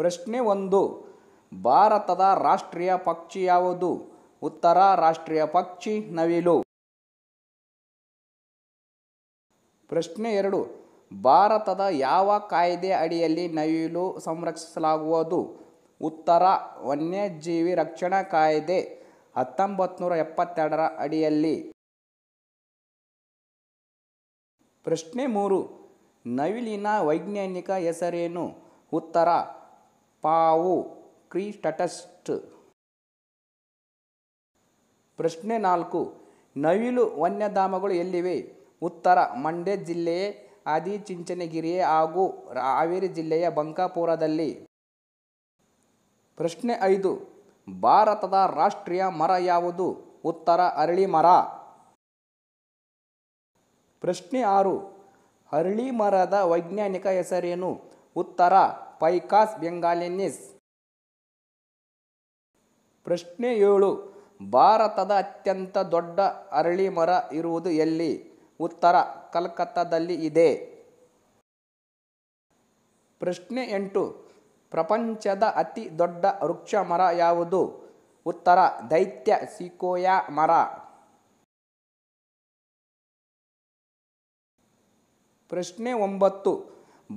ಪ್ರಶ್ನೆ ಒಂದು ಭಾರತದ ರಾಷ್ಟ್ರೀಯ ಪಕ್ಷಿ ಯಾವುದು ಉತ್ತರ ರಾಷ್ಟ್ರೀಯ ಪಕ್ಷಿ ನವಿಲು ಪ್ರಶ್ನೆ ಎರಡು ಭಾರತದ ಯಾವ ಕಾಯ್ದೆ ಅಡಿಯಲ್ಲಿ ನವಿಲು ಸಂರಕ್ಷಿಸಲಾಗುವುದು ಉತ್ತರ ವನ್ಯಜೀವಿ ರಕ್ಷಣಾ ಕಾಯ್ದೆ ಹತ್ತೊಂಬತ್ತು ನೂರ ಎಪ್ಪತ್ತೆರಡರ ಅಡಿಯಲ್ಲಿ ಪ್ರಶ್ನೆ ಮೂರು ನವಿಲಿನ ವೈಜ್ಞಾನಿಕ ಹೆಸರೇನು ಉತ್ತರ ಪಾವು ಕ್ರೀ ಪ್ರಶ್ನೆ ನಾಲ್ಕು ನವಿಲು ವನ್ಯಧಾಮಗಳು ಎಲ್ಲಿವೆ ಉತ್ತರ ಮಂಡ್ಯ ಜಿಲ್ಲೆಯ ಆದಿಚುಂಚನಗಿರಿ ಹಾಗೂ ಹಾವೇರಿ ಜಿಲ್ಲೆಯ ಬಂಕಾಪುರದಲ್ಲಿ ಪ್ರಶ್ನೆ ಐದು ಭಾರತದ ರಾಷ್ಟ್ರೀಯ ಮರ ಯಾವುದು ಉತ್ತರ ಅರಳಿ ಮರ ಪ್ರಶ್ನೆ ಆರು ಅರಳಿ ಮರದ ವೈಜ್ಞಾನಿಕ ಹೆಸರೇನು ಉತ್ತರ ಪೈಕಾಸ್ ಬೆಂಗಾಲಿನಿಸ್ ಪ್ರಶ್ನೆ ಏಳು ಭಾರತದ ಅತ್ಯಂತ ದೊಡ್ಡ ಅರಳಿ ಮರ ಇರುವುದು ಎಲ್ಲಿ ಉತ್ತರ ಕಲ್ಕತ್ತಾದಲ್ಲಿ ಇದೆ ಪ್ರಶ್ನೆ ಎಂಟು ಪ್ರಪಂಚದ ಅತಿ ದೊಡ್ಡ ವೃಕ್ಷ ಮರ ಯಾವುದು ಉತ್ತರ ದೈತ್ಯ ಸಿಕೋಯ ಮರ ಪ್ರಶ್ನೆ ಒಂಬತ್ತು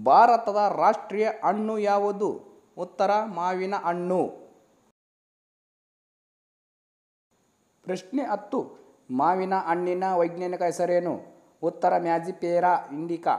ಭಾರತದ ರಾಷ್ಟ್ರೀಯ ಹಣ್ಣು ಯಾವುದು ಉತ್ತರ ಮಾವಿನ ಹಣ್ಣು ಪ್ರಶ್ನೆ ಹತ್ತು ಮಾವಿನ ಹಣ್ಣಿನ ವೈಜ್ಞಾನಿಕ ಹೆಸರೇನು ಉತ್ತರ ಮ್ಯಾಜಿಪೇರಾ ಇಂಡಿಕಾ